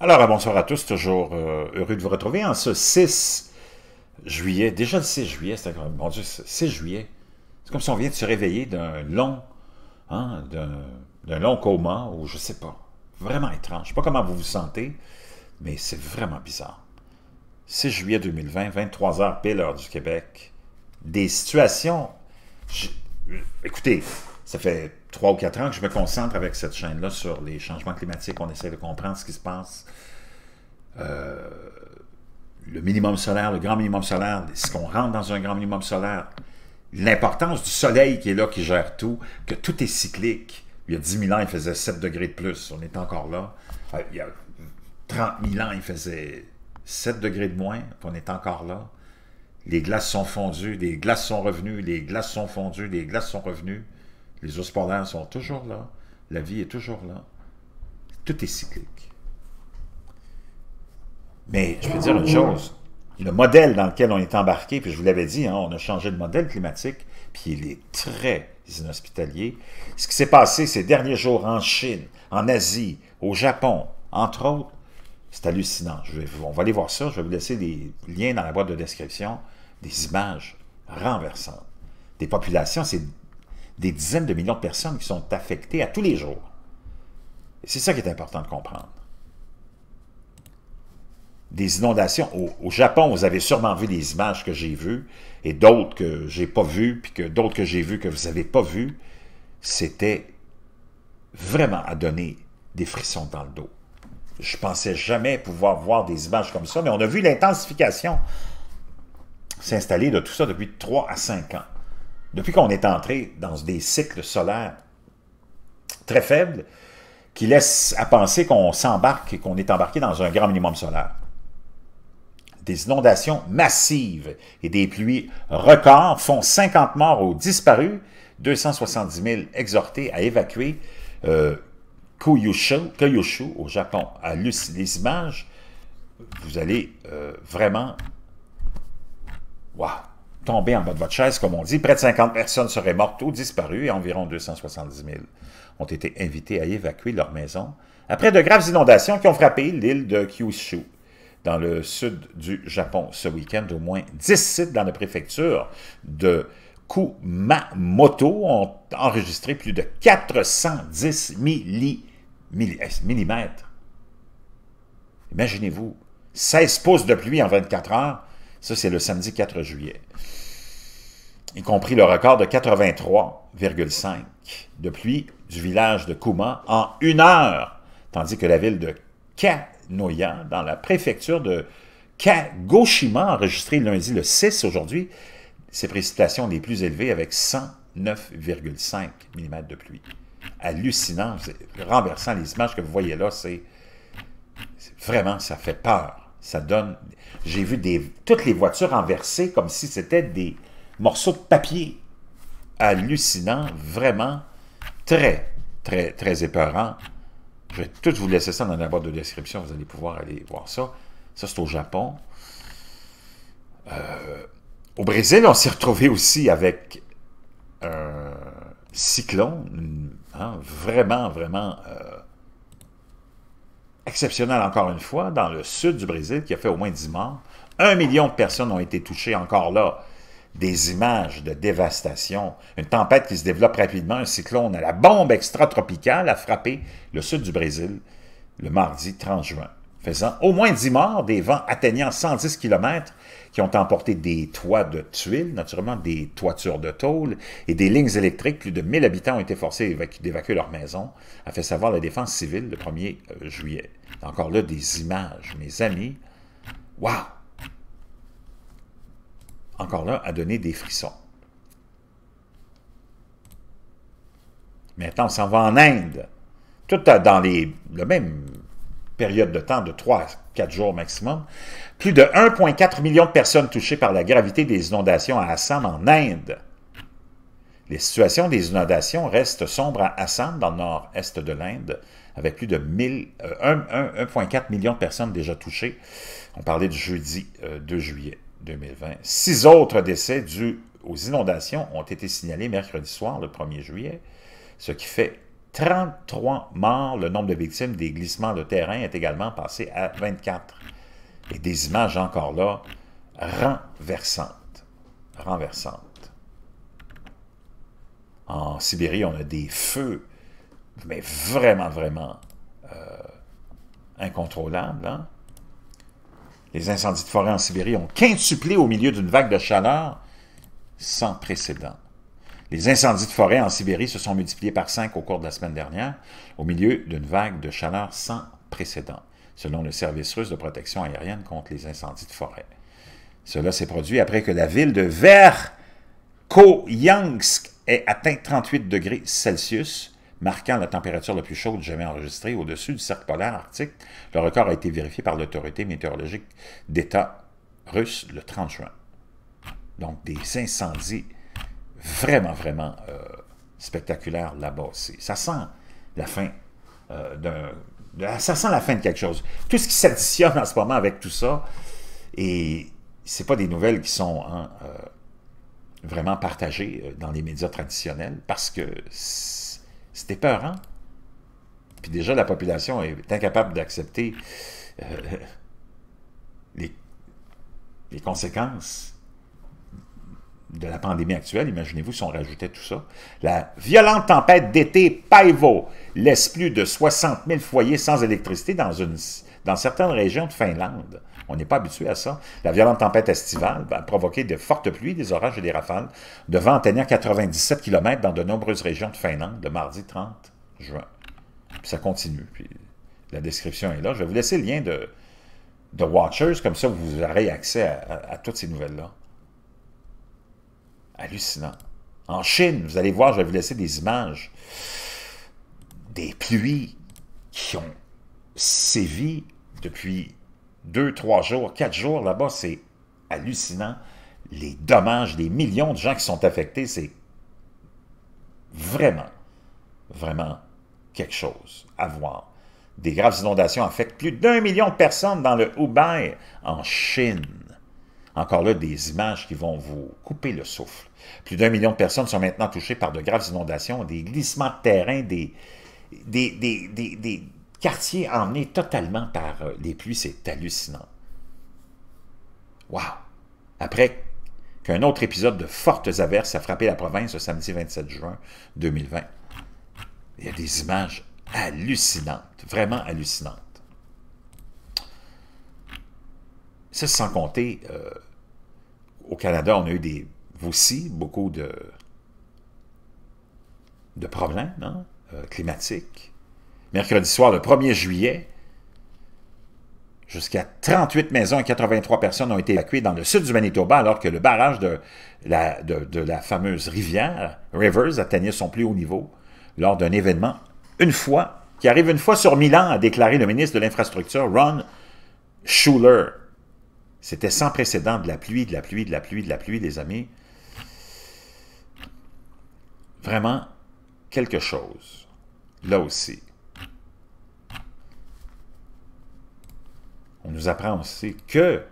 Alors, ah, bonsoir à tous, toujours euh, heureux de vous retrouver en ce 6 juillet. Déjà le 6 juillet, c'est Bon Dieu, 6 juillet. C'est comme si on vient de se réveiller d'un long, hein, d'un long coma ou je sais pas. Vraiment étrange. Je sais pas comment vous vous sentez, mais c'est vraiment bizarre. 6 juillet 2020, 23h pile heure du Québec. Des situations... Euh, écoutez, ça fait trois ou quatre ans que je me concentre avec cette chaîne-là sur les changements climatiques. On essaie de comprendre ce qui se passe. Euh, le minimum solaire, le grand minimum solaire, est-ce qu'on rentre dans un grand minimum solaire? L'importance du soleil qui est là, qui gère tout, que tout est cyclique. Il y a 10 000 ans, il faisait 7 degrés de plus. On est encore là. Euh, il y a 30 000 ans, il faisait 7 degrés de moins. On est encore là. Les glaces sont fondues, les glaces sont revenues, les glaces sont fondues, les glaces sont revenues. Les ours sont toujours là. La vie est toujours là. Tout est cyclique. Mais je peux dire une chose. Le modèle dans lequel on est embarqué, puis je vous l'avais dit, hein, on a changé de modèle climatique, puis il est très inhospitalier. Ce qui s'est passé ces derniers jours en Chine, en Asie, au Japon, entre autres, c'est hallucinant. Je vais, on va aller voir ça. Je vais vous laisser des liens dans la boîte de description, des images renversantes. Des populations, c'est des dizaines de millions de personnes qui sont affectées à tous les jours. C'est ça qui est important de comprendre. Des inondations. Au, Japon, vous avez sûrement vu des images que j'ai vues et d'autres que j'ai pas vues, puis que d'autres que j'ai vues que vous n'avez pas vues. C'était vraiment à donner des frissons dans le dos. Je pensais jamais pouvoir voir des images comme ça, mais on a vu l'intensification s'installer de tout ça depuis 3 à 5 ans depuis qu'on est entré dans des cycles solaires très faibles, qui laissent à penser qu'on s'embarque et qu'on est embarqué dans un grand minimum solaire. Des inondations massives et des pluies records font 50 morts aux disparus, 270 000 exhortés à évacuer euh, au Japon. À les images, vous allez euh, vraiment... Waouh! tombé en bas de votre chaise, comme on dit. Près de 50 personnes seraient mortes ou disparues et environ 270 000 ont été invités à évacuer leur maison après de graves inondations qui ont frappé l'île de Kyushu dans le sud du Japon ce week-end. Au moins 10 sites dans la préfecture de Kumamoto ont enregistré plus de 410 mm eh, millimètres. Imaginez-vous, 16 pouces de pluie en 24 heures, ça, c'est le samedi 4 juillet. Y compris le record de 83,5 de pluie du village de Kuma en une heure, tandis que la ville de Kanoya, dans la préfecture de Kagoshima, enregistré lundi le 6 aujourd'hui, ses précipitations les plus élevées avec 109,5 mm de pluie. Hallucinant, renversant les images que vous voyez là, c'est vraiment, ça fait peur. Ça donne... J'ai vu toutes les voitures renversées comme si c'était des morceaux de papier. Hallucinant, vraiment très, très, très épeurant. Je vais tout vous laisser ça dans la boîte de description, vous allez pouvoir aller voir ça. Ça, c'est au Japon. Euh, au Brésil, on s'est retrouvé aussi avec un cyclone, hein, vraiment, vraiment euh, exceptionnel encore une fois dans le sud du Brésil qui a fait au moins 10 morts. Un million de personnes ont été touchées encore là. Des images de dévastation, une tempête qui se développe rapidement, un cyclone à la bombe extratropicale a frappé le sud du Brésil le mardi 30 juin faisant au moins 10 morts, des vents atteignant 110 km qui ont emporté des toits de tuiles, naturellement des toitures de tôle et des lignes électriques. Plus de 1000 habitants ont été forcés d'évacuer leur maison, a fait savoir la défense civile le 1er euh, juillet. Encore là, des images, mes amis. Waouh! Encore là, a donné des frissons. Maintenant, on s'en va en Inde. Tout euh, dans les, le même période de temps de 3 à 4 jours maximum, plus de 1,4 million de personnes touchées par la gravité des inondations à Assam en Inde. Les situations des inondations restent sombres à Assam, dans le nord-est de l'Inde, avec plus de 1,4 euh, million de personnes déjà touchées. On parlait du jeudi 2 euh, juillet 2020. Six autres décès dus aux inondations ont été signalés mercredi soir, le 1er juillet, ce qui fait 33 morts. Le nombre de victimes des glissements de terrain est également passé à 24. Et des images encore là, renversantes. Renversantes. En Sibérie, on a des feux, mais vraiment, vraiment euh, incontrôlables. Hein. Les incendies de forêt en Sibérie ont quintuplé au milieu d'une vague de chaleur sans précédent. Les incendies de forêt en Sibérie se sont multipliés par cinq au cours de la semaine dernière, au milieu d'une vague de chaleur sans précédent, selon le service russe de protection aérienne contre les incendies de forêt. Cela s'est produit après que la ville de Verkhoyansk ait atteint 38 degrés Celsius, marquant la température la plus chaude jamais enregistrée au-dessus du cercle polaire arctique. Le record a été vérifié par l'autorité météorologique d'État russe le 30 juin. Donc des incendies vraiment, vraiment euh, spectaculaire là-bas. Ça sent la fin euh, Ça sent la fin de quelque chose. Tout ce qui s'additionne en ce moment avec tout ça, et c'est pas des nouvelles qui sont hein, euh, vraiment partagées dans les médias traditionnels, parce que c'était peur, Puis déjà, la population est incapable d'accepter les conséquences de la pandémie actuelle, imaginez-vous si on rajoutait tout ça. La violente tempête d'été Paivo laisse plus de 60 000 foyers sans électricité dans, une, dans certaines régions de Finlande. On n'est pas habitué à ça. La violente tempête estivale a provoqué de fortes pluies, des orages et des rafales, de vent atteignant 97 km dans de nombreuses régions de Finlande de mardi 30 juin. ça continue. la description est là. Je vais vous laisser le lien de, de Watchers, comme ça vous aurez accès à toutes ces nouvelles-là. Hallucinant. En Chine, vous allez voir, je vais vous laisser des images des pluies qui ont sévi depuis deux, trois jours, quatre jours là-bas. C'est hallucinant. Les dommages, des millions de gens qui sont affectés, c'est vraiment, vraiment quelque chose à voir. Des graves inondations affectent plus d'un million de personnes dans le Hubei, en Chine. Encore là, des images qui vont vous couper le souffle. Plus d'un million de personnes sont maintenant touchées par de graves inondations, des glissements de terrain, des, des, des, quartiers emmenés totalement par euh, les pluies. C'est hallucinant. Wow! Après qu'un autre épisode de fortes averses a frappé la province le samedi 27 juin 2020. Il y a des images hallucinantes, vraiment hallucinantes. Ça, sans compter euh, au Canada, on a eu des, aussi beaucoup de, problèmes hein, euh, climatiques. Mercredi soir, le 1er juillet, jusqu'à 38 maisons et 83 personnes ont été évacuées dans le sud du Manitoba alors que le barrage de la, de la fameuse rivière Rivers atteignait son plus haut niveau lors d'un événement une fois, qui arrive une fois sur mille ans, a déclaré le ministre de l'Infrastructure Ron Schuler. C'était sans précédent, de la pluie, de la pluie, de la pluie, de la pluie, les amis. Vraiment, quelque chose. Là aussi. On nous apprend aussi que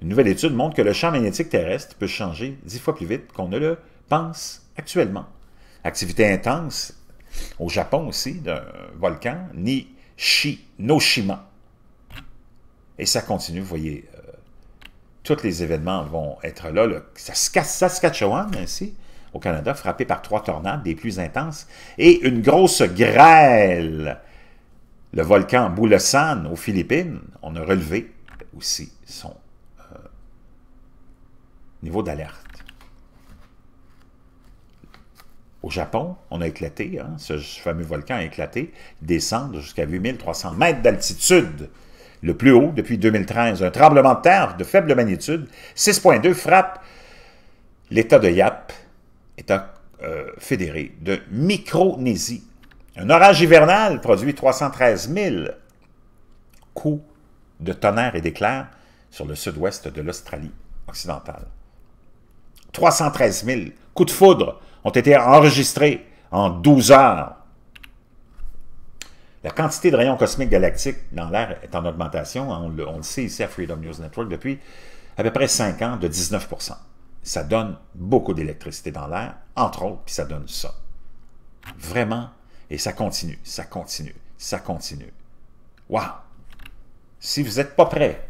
une nouvelle étude montre que le champ magnétique terrestre peut changer dix fois plus vite qu'on ne le pense actuellement. Activité intense au Japon aussi d'un volcan, Ni Nishinoshima. Et ça continue, vous voyez, euh, tous les événements vont être là. Le Saskatchewan, ainsi, au Canada, frappé par trois tornades, des plus intenses, et une grosse grêle. Le volcan Bulasan, aux Philippines, on a relevé aussi son euh, niveau d'alerte. Au Japon, on a éclaté, hein, ce fameux volcan a éclaté, descendre jusqu'à 8300 mètres d'altitude le plus haut depuis 2013. Un tremblement de terre de faible magnitude, 6.2, frappe l'État de Yap, État euh, fédéré de Micronésie. Un orage hivernal produit 313 000 coups de tonnerre et d'éclairs sur le sud-ouest de l'Australie occidentale. 313 000 coups de foudre ont été enregistrés en 12 heures la quantité de rayons cosmiques galactiques dans l'air est en augmentation, on le, sait ici à Freedom News Network, depuis à peu près 5 ans, de 19 Ça donne beaucoup d'électricité dans l'air, entre autres, puis ça donne ça. Vraiment, et ça continue, ça continue, ça continue. Wow! Si vous n'êtes pas prêt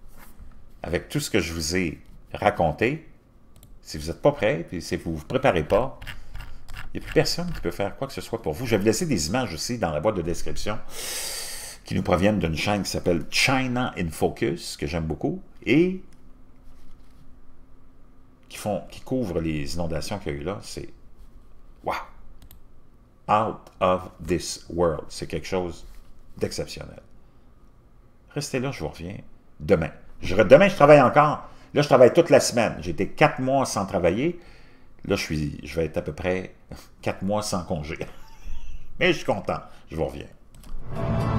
avec tout ce que je vous ai raconté, si vous n'êtes pas prêt, puis si vous ne vous préparez pas, il n'y a plus personne qui peut faire quoi que ce soit pour vous. Je vais laisser des images aussi dans la boîte de description qui nous proviennent d'une chaîne qui s'appelle China in Focus, que j'aime beaucoup, et qui, font, qui les inondations qu'il y a eu là. C'est wow! Out of this world. C'est quelque chose d'exceptionnel. Restez là, je vous reviens demain. Je, demain, je travaille encore. Là, je travaille toute la semaine. J'ai été quatre mois sans travailler. Là, je, suis, je vais être à peu près 4 mois sans congé. Mais je suis content. Je vous reviens.